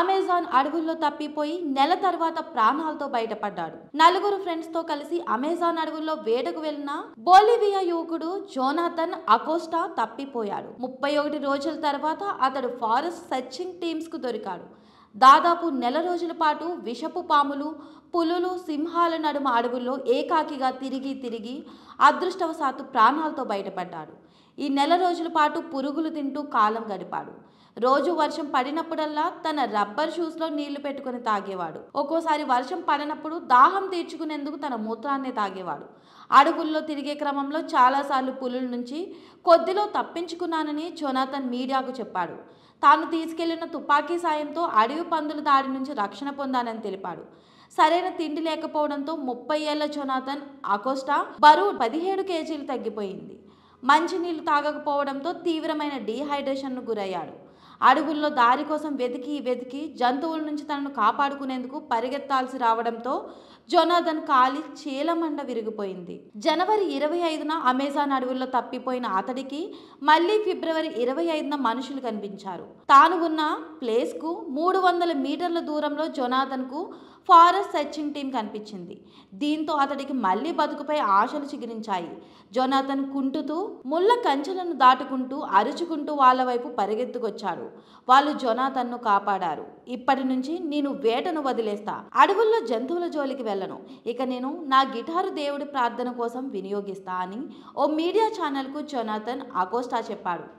Amazon అడవుల్లో తప్పిపోయి నెల తర్వాత ప్రాణాలతో బయటపడ్డాడు నలుగురు ఫ్రెండ్స్ తో కలిసి అమెజాన్ అడవుల్లో వేడకు వెళ్లిన బోలివియా యువకుడు జోనాథన్ అకోస్టా తప్పిపోయాడు ముప్పై ఒకటి రోజుల తర్వాత అతడు ఫారెస్ట్ సెర్చింగ్ టీమ్స్ కు దొరికాడు దాదాపు నెల రోజుల పాటు విషపు పాములు పులులు సింహాల నడుమ అడవుల్లో ఏకాకిగా తిరిగి తిరిగి అదృష్టవశాత్తు ప్రాణాలతో బయటపడ్డాడు ఈ నెల రోజుల పాటు పురుగులు తింటూ కాలం గడిపాడు రోజు వర్షం పడినప్పుడల్లా తన రబ్బర్ షూస్లో నీళ్లు పెట్టుకుని తాగేవాడు ఒక్కోసారి వర్షం పడినప్పుడు దాహం తీర్చుకునేందుకు తన మూత్రాన్ని తాగేవాడు అడుగుల్లో తిరిగే క్రమంలో చాలాసార్లు పులుల నుంచి కొద్దిలో తప్పించుకున్నానని జొనాథన్ మీడియాకు చెప్పాడు తాను తీసుకెళ్లిన తుపాకీ సాయంతో అడవి పందుల దాడి నుంచి రక్షణ పొందానని తెలిపాడు సరైన తిండి లేకపోవడంతో ముప్పై ఏళ్ల జొనాథన్ అకోస్టా బరువు పదిహేడు కేజీలు తగ్గిపోయింది మంచినీళ్లు తాగకపోవడంతో తీవ్రమైన డీహైడ్రేషన్ను గురయ్యాడు అడవుల్లో దారి కోసం వెతికి వెతికి జంతువుల నుంచి తనను కాపాడుకునేందుకు పరిగెత్తాల్సి రావడంతో జొనాథన్ కాలి చీలమండ విరిగిపోయింది జనవరి ఇరవై ఐదున అమెజాన్ అడవుల్లో తప్పిపోయిన అతడికి మళ్ళీ ఫిబ్రవరి ఇరవై ఐదున మనుషులు కనిపించారు తాను ఉన్న ప్లేస్కు మూడు వందల మీటర్ల దూరంలో జొనాథన్కు ఫారెస్ట్ సెర్చింగ్ టీం కనిపించింది దీంతో అతడికి మళ్లీ బతుకుపై ఆశలు చిగురించాయి జొనాథన్ కుంటుతూ ముళ్ళ కంచెలను దాటుకుంటూ అరుచుకుంటూ వాళ్ళ వైపు పరిగెత్తుకొచ్చారు వాళ్ళు జొనాథన్ను కాపాడారు ఇప్పటి నుంచి నేను వేటను వదిలేస్తా అడవుల్లో జంతువుల జోలికి వెళ్ళను ఇక నేను నా గిటారు దేవుడి ప్రార్థన కోసం వినియోగిస్తా అని ఓ మీడియా ఛానల్కు జొనాథన్ అగోస్టా చెప్పాడు